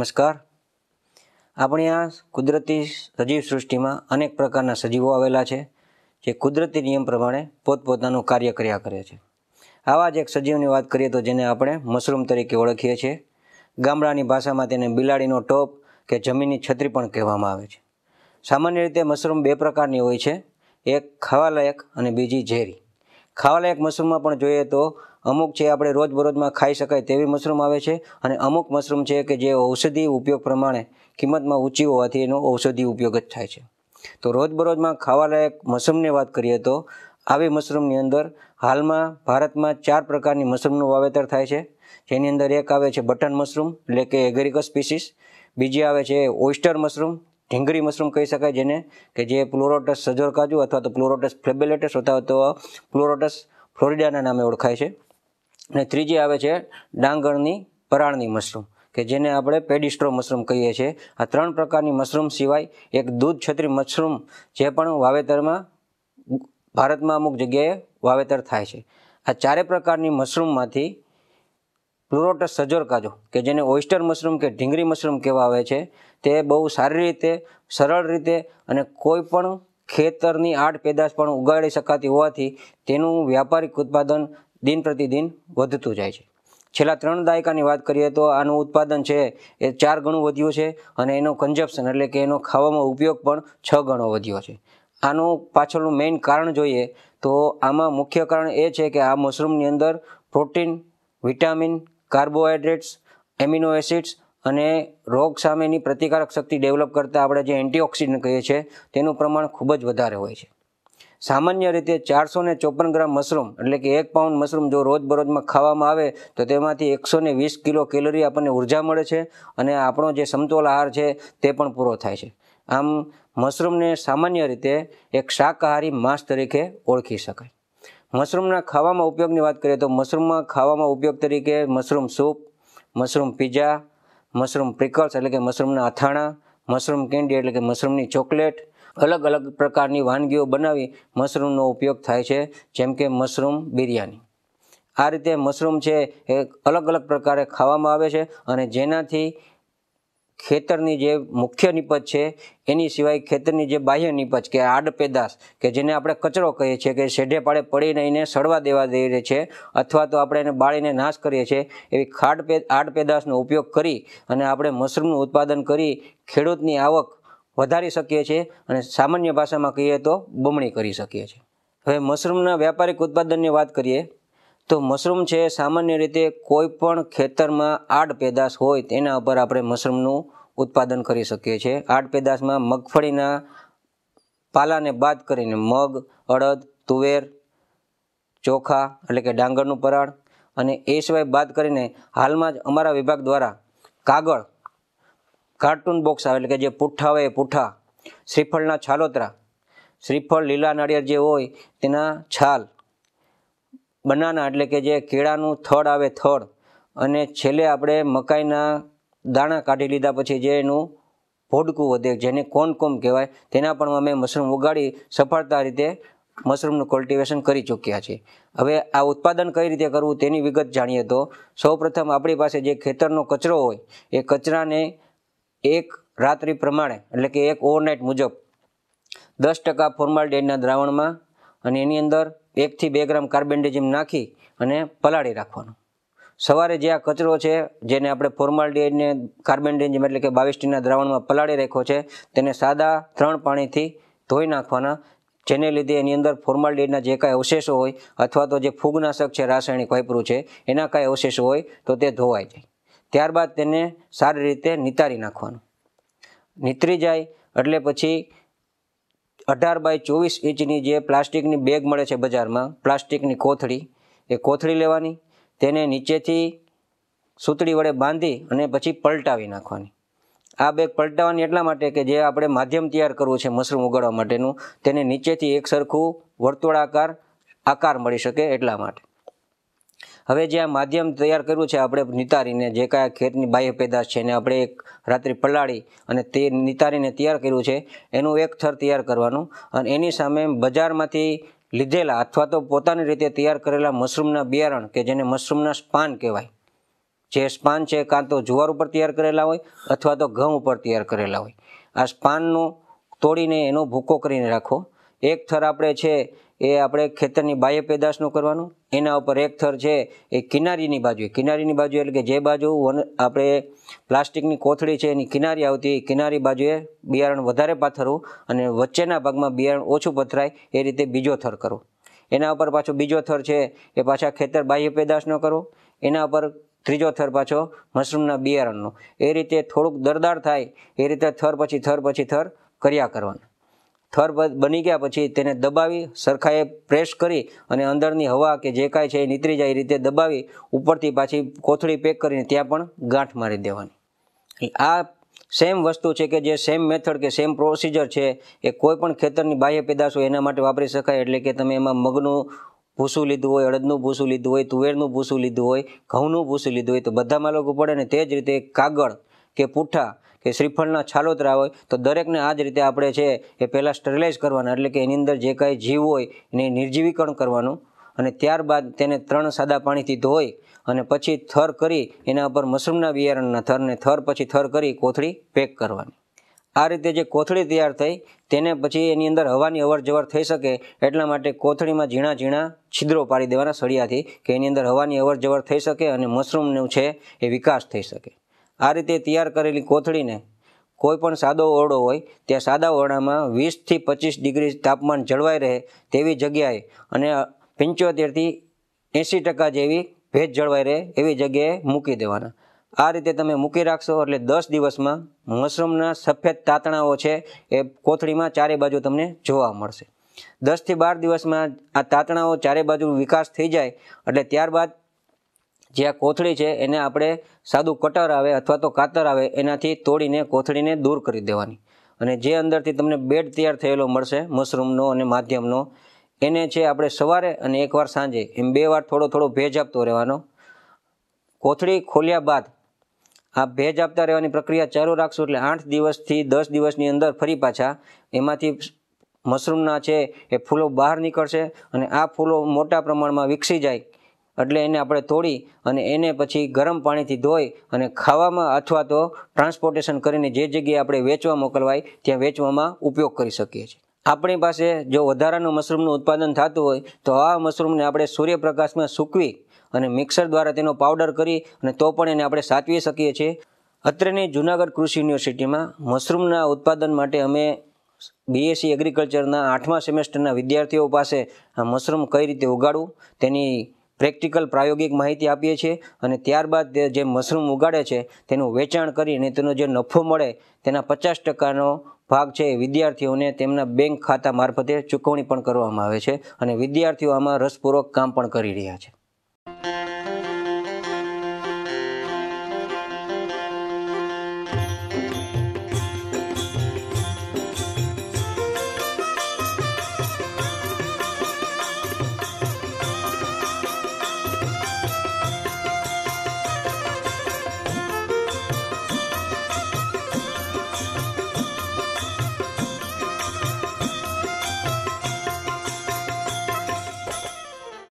નમસ્કાર આપણે આ કુદરતી સજીવ સૃષ્ટિમાં અનેક પ્રકારના સજીવો આવેલા છે જે કુદરતી નિયમ પ્રમાણે પોતપોતાનું કાર્ય કર્યા કરે છે આવા જ એક સજીવની વાત કરીએ તો જેને આપણે મશરૂમ તરીકે ઓળખીએ છીએ ગામડાની ભાષામાં તેને બિલાડીનો ટોપ કે જમીનની છત્રી પણ કહેવામાં આવે છે સામાન્ય રીતે મશરૂમ બે પ્રકારની હોય છે એક ખાવાલાયક અને બીજી ઝેરી ખાવાલાયક મશરૂમમાં પણ જોઈએ તો અમુક છે આપણે રોજબરોજમાં ખાઈ શકાય તેવી મશરૂમ આવે છે અને અમુક મશરૂમ છે કે જે ઔષધિ ઉપયોગ પ્રમાણે કિંમતમાં ઊંચી હોવાથી એનો ઔષધિ ઉપયોગ જ થાય છે તો રોજબરોજમાં ખાવાલાયક મશરૂમની વાત કરીએ તો આવી મશરૂમની અંદર હાલમાં ભારતમાં ચાર પ્રકારની મશરૂમનું વાવેતર થાય છે જેની અંદર એક આવે છે બટન મશરૂમ એટલે કે એગ્રીકસ સ્પીસીસ બીજી આવે છે ઓઇસ્ટર મશરૂમ ઢીંગરી મશરૂમ કહી શકાય જેને કે જે પ્લોરોટસ સજોર કાજુ અથવા તો પ્લોરોટસ ફ્લેબેલેટસ અથવા તો પ્લોરોટસ ફ્લોરિડાના નામે ઓળખાય છે અને ત્રીજી આવે છે ડાંગરની પરાળની મશરૂમ કે જેને આપણે પેડિસ્ટ્રો મશરૂમ કહીએ છીએ આ ત્રણ પ્રકારની મશરૂમ સિવાય એક દૂધ છત્રી મશરૂમ જે પણ વાવેતરમાં ભારતમાં અમુક જગ્યાએ વાવેતર થાય છે આ ચારે પ્રકારની મશરૂમમાંથી પ્લુરોટસ સજોર કાજો કે જેને ઓઇસ્ટર મશરૂમ કે ઢીંગરી મશરૂમ કહેવા આવે છે તે બહુ સારી રીતે સરળ રીતે અને કોઈ પણ ખેતરની આડ પેદાશ પણ ઉગાડી શકાતી હોવાથી તેનું વ્યાપારિક ઉત્પાદન દિન પ્રતિદિન વધતું જાય છે છેલ્લા ત્રણ દાયકાની વાત કરીએ તો આનું ઉત્પાદન છે એ ચાર ગણું વધ્યું છે અને એનો કન્ઝપ્શન એટલે કે એનો ખાવામાં ઉપયોગ પણ છ ગણો વધ્યો છે આનું પાછળનું મેઇન કારણ જોઈએ તો આમાં મુખ્ય કારણ એ છે કે આ મશરૂમની અંદર protein vitamin carbohydrates amino acids અને રોગ સામેની પ્રતિકારક શક્તિ ડેવલપ કરતાં આપણે જે એન્ટીઓક્સિડન્ટ કહીએ છીએ તેનું પ્રમાણ ખૂબ જ વધારે હોય છે સામાન્ય રીતે ચારસો ને ચોપન ગ્રામ મશરૂમ એટલે કે એક પાઉન્ડ મશરૂમ જો રોજબરોજમાં ખાવામાં આવે તો તેમાંથી એકસો ને વીસ કિલો કેલરી આપણને ઉર્જા મળે છે અને આપણો જે સમતોલ આહાર છે તે પણ પૂરો થાય છે આમ મશરૂમને સામાન્ય રીતે એક શાકાહારી માંસ તરીકે ઓળખી શકાય મશરૂમના ખાવામાં ઉપયોગની વાત કરીએ તો મશરૂમમાં ખાવામાં ઉપયોગ તરીકે mushroom soup mushroom pizza mushroom pickles એટલે કે મશરૂમના અથાણા મશરૂમ કેન્ડી એટલે કે મશરૂમની ચોકલેટ અલગ અલગ પ્રકારની વાનગીઓ બનાવી મશરૂમનો ઉપયોગ થાય છે જેમ કે મશરૂમ બિરયાની આ રીતે મશરૂમ છે એ અલગ અલગ પ્રકારે ખાવામાં આવે છે અને જેનાથી ખેતરની જે મુખ્ય નિપજ છે એની સિવાય ખેતરની જે બાહ્ય નિપજ કે આડપેદાશ કે જેને આપણે કચરો કહીએ છીએ કે શેઢે પાડે પડીને એને સડવા દેવા દઈ દઈએ છીએ અથવા તો આપણે એને બાળીને નાશ કરીએ છીએ એવી ખાડ આડ પેદાશનો ઉપયોગ કરી અને આપણે મશરૂમનું ઉત્પાદન કરી ખેડૂતની આવક વધારી શકીએ છીએ અને સામાન્ય ભાષામાં કહીએ તો બમણી કરી શકીએ છીએ હવે મશરૂમના વ્યાપારિક ઉત્પાદનની વાત કરીએ તો મશરૂમ છે સામાન્ય રીતે કોઈ પણ ખેતરમાં આડ પેદાશ હોય તેના ઉપર આપણે મશરૂમનું ઉત્પાદન કરી શકીએ છીએ આડ પેદાશમાં મગફળીના પાલાને બાદ કરીને મગ અડદ તુવેર ચોખા એટલે કે ડાંગરનું પરાળ અને એ સિવાય બાદ કરીને હાલમાં જ અમારા વિભાગ દ્વારા કાગળ કાર્ટૂન બોક્સ આવે એટલે કે જે પુઠ્ઠા હોય પુઠ્ઠા શ્રીફળના છાલોતરા શ્રીફળ લીલા નાળિયેર જે હોય તેના છાલ બનાના એટલે કે જે કેળાનું થડ આવે થડ અને છેલ્લે આપણે મકાઈના દાણા કાઢી લીધા પછી જે એનું ભોડકું વધે જેને કોનકોમ કહેવાય તેના પણ અમે મશરૂમ ઉગાડી સફળતા રીતે મશરૂમનું કલ્ટિવેશન કરી ચૂક્યા છે હવે આ ઉત્પાદન કઈ રીતે કરવું તેની વિગત જાણીએ તો સૌપ્રથમ આપણી પાસે જે ખેતરનો કચરો હોય એ કચરાને એક રાત્રિ પ્રમાણે એટલે કે એક ઓવરનાઇટ મુજબ દસ ટકા ફોર્માલડેડના દ્રાવણમાં અને એની અંદર એકથી બે ગ્રામ કાર્બેન્ડેજિમ નાખી અને પલાળી રાખવાનું સવારે જે આ કચરો છે જેને આપણે ફોર્માલડીને કાર્બન ડેન્જિમ એટલે કે બાવીસટીના દ્રાવણમાં પલાળી રાખ્યો છે તેને સાદા ત્રણ પાણીથી ધોઈ નાખવાના જેને લીધે એની અંદર ફોર્માલડીના જે કાંઈ અવશેષો હોય અથવા તો જે ફૂગનાશક છે રાસાયણિક વાપરું છે એના કાંઈ અવશેષો હોય તો તે ધોવાઈ જાય ત્યારબાદ તેને સારી રીતે નિતારી નાખવાનું નિતરી જાય એટલે પછી અઢાર બાય ચોવીસ ઇંચની જે પ્લાસ્ટિકની બેગ મળે છે બજારમાં પ્લાસ્ટિકની કોથળી એ કોથળી લેવાની તેને નીચેથી સૂતળી વડે બાંધી અને પછી પલટાવી નાખવાની આ બેગ પલટાવવાની એટલા માટે કે જે આપણે માધ્યમ તૈયાર કરવું છે મશરૂમ ઉગાડવા માટેનું તેને નીચેથી એક સરખું વર્તુળાકાર આકાર મળી શકે એટલા માટે હવે જે આ માધ્યમ તૈયાર કર્યું છે આપણે નિતારીને જે કાંઈ ખેતની બાહ્ય પેદાશ છે એને આપણે એક રાત્રિ પલાળી અને તે નિતારીને તૈયાર કર્યું છે એનું એક થર તૈયાર કરવાનું અને એની સામે બજારમાંથી લીધેલા અથવા તો પોતાની રીતે તૈયાર કરેલા મશરૂમના બિયારણ કે જેને મશરૂમના સ્પાન કહેવાય જે સ્પાન છે કાં તો જુવાર ઉપર તૈયાર કરેલા હોય અથવા તો ઘઉં ઉપર તૈયાર કરેલા હોય આ સ્પાનનું તોડીને એનો ભૂકો કરીને રાખો એક થર આપણે છે એ આપણે ખેતરની બાહ્ય પેદાશનું કરવાનું એના ઉપર એક થર છે એ કિનારીની બાજુ કિનારીની બાજુ એટલે કે જે બાજુ આપણે પ્લાસ્ટિકની કોથળી છે એની કિનારી આવતી કિનારી બાજુએ બિયારણ વધારે પાથરવું અને વચ્ચેના ભાગમાં બિયારણ ઓછું પથરાય એ રીતે બીજો થર કરો એના ઉપર પાછો બીજો થર છે એ પાછા ખેતર બાહ્ય પેદાશનો કરો એના ઉપર ત્રીજો થર પાછો મશરૂમના બિયારણનો એ રીતે થોડુંક દરદાર થાય એ રીતે થર પછી થર પછી થર કર્યા કરવાનું થર બની ગયા પછી તેને દબાવી સરખાએ પ્રેસ કરી અને અંદરની હવા કે જે કાંઈ છે એ નીતરી જાય એ રીતે દબાવી ઉપરથી પાછી કોથળી પેક કરીને ત્યાં પણ ગાંઠ મારી દેવાની આ સેમ વસ્તુ છે કે જે સેમ મેથડ કે સેમ પ્રોસિજર છે એ કોઈ પણ ખેતરની બાહ્ય પેદાશ હોય એના માટે વાપરી શકાય એટલે કે તમે એમાં મગનું ભૂસું લીધું હોય અડદનું ભૂસું લીધું હોય તુવેરનું ભૂસું લીધું હોય ઘઉંનું ભૂસું લીધું હોય તો બધામાં લોકો પડે ને તે જ રીતે કાગળ કે પૂઠા કે શ્રીફળના છાલોતરા હોય તો દરેકને આ જ રીતે આપણે છે એ પહેલાં સ્ટરલાઇઝ કરવાના એટલે કે એની અંદર જે કાંઈ જીવ હોય એને નિર્જીવીકરણ કરવાનું અને ત્યારબાદ તેને ત્રણ સાદા પાણીથી ધોઈ અને પછી થર કરી એના ઉપર મશરૂમના બિયારણના થરને થર પછી થર કરી કોથળી પેક કરવાની આ રીતે જે કોથળી તૈયાર થઈ તેને પછી એની અંદર હવાની અવરજવર થઈ શકે એટલા માટે કોથળીમાં ઝીણા ઝીણા છિદ્રો પાડી દેવાના સળિયાથી કે એની અંદર હવાની અવરજવર થઈ શકે અને મશરૂમનું છે એ વિકાસ થઈ શકે આ રીતે તૈયાર કરેલી કોથળીને કોઈ પણ સાદો ઓરડો હોય ત્યાં સાદા ઓરડામાં વીસથી પચીસ ડિગ્રી તાપમાન જળવાઈ રહે તેવી જગ્યાએ અને પંચોતેરથી એંસી ટકા જેવી ભેજ જળવાઈ રહે એવી જગ્યાએ મૂકી દેવાના આ રીતે તમે મૂકી રાખશો એટલે દસ દિવસમાં મશરૂમના સફેદ તાતણાઓ છે એ કોથળીમાં ચારે બાજુ તમને જોવા મળશે દસથી બાર દિવસમાં આ તાતણાઓ ચારે બાજુ વિકાસ થઈ જાય એટલે ત્યારબાદ જે આ કોથળી છે એને આપણે સાદું કટર આવે અથવા તો કાતર આવે એનાથી તોડીને કોથળીને દૂર કરી દેવાની અને જે અંદરથી તમને બેડ તૈયાર થયેલો મળશે મશરૂમનો અને માધ્યમનો એને છે આપણે સવારે અને એકવાર સાંજે એમ બે વાર થોડો થોડો ભેજ આપતો રહેવાનો કોથળી ખોલ્યા બાદ આ ભેજ આપતા રહેવાની પ્રક્રિયા ચાલુ રાખશું એટલે આઠ દિવસથી દસ દિવસની અંદર ફરી પાછા એમાંથી મશરૂમના છે એ ફૂલો બહાર નીકળશે અને આ ફૂલો મોટા પ્રમાણમાં વિકસી જાય એટલે એને આપણે તોડી અને એને પછી ગરમ પાણીથી ધોઈ અને ખાવામાં અથવા તો ટ્રાન્સપોર્ટેશન કરીને જે જગ્યાએ આપણે વેચવા મોકલવાય ત્યાં વેચવામાં ઉપયોગ કરી શકીએ છીએ આપણી પાસે જો વધારાનું મશરૂમનું ઉત્પાદન થતું હોય તો આ મશરૂમને આપણે સૂર્યપ્રકાશમાં સૂકવી અને મિક્સર દ્વારા તેનો પાવડર કરી અને તો પણ એને આપણે સાચવી શકીએ છીએ અત્રેની જુનાગઢ કૃષિ યુનિવર્સિટીમાં મશરૂમના ઉત્પાદન માટે અમે બીએસસી એગ્રીકલ્ચરના e આઠમા સેમેસ્ટરના વિદ્યાર્થીઓ પાસે મશરૂમ કઈ રીતે ઉગાડવું તેની પ્રેક્ટિકલ પ્રાયોગિક માહિતી આપીએ છીએ અને ત્યારબાદ જે મશરૂમ ઉગાડે છે તેનું વેચાણ કરીને તેનો જે નફો મળે તેના પચાસ ટકાનો ભાગ છે વિદ્યાર્થીઓને તેમના બેંક ખાતા મારફતે ચૂકવણી પણ કરવામાં આવે છે અને વિદ્યાર્થીઓ આમાં રસપૂર્વક કામ પણ કરી રહ્યા છે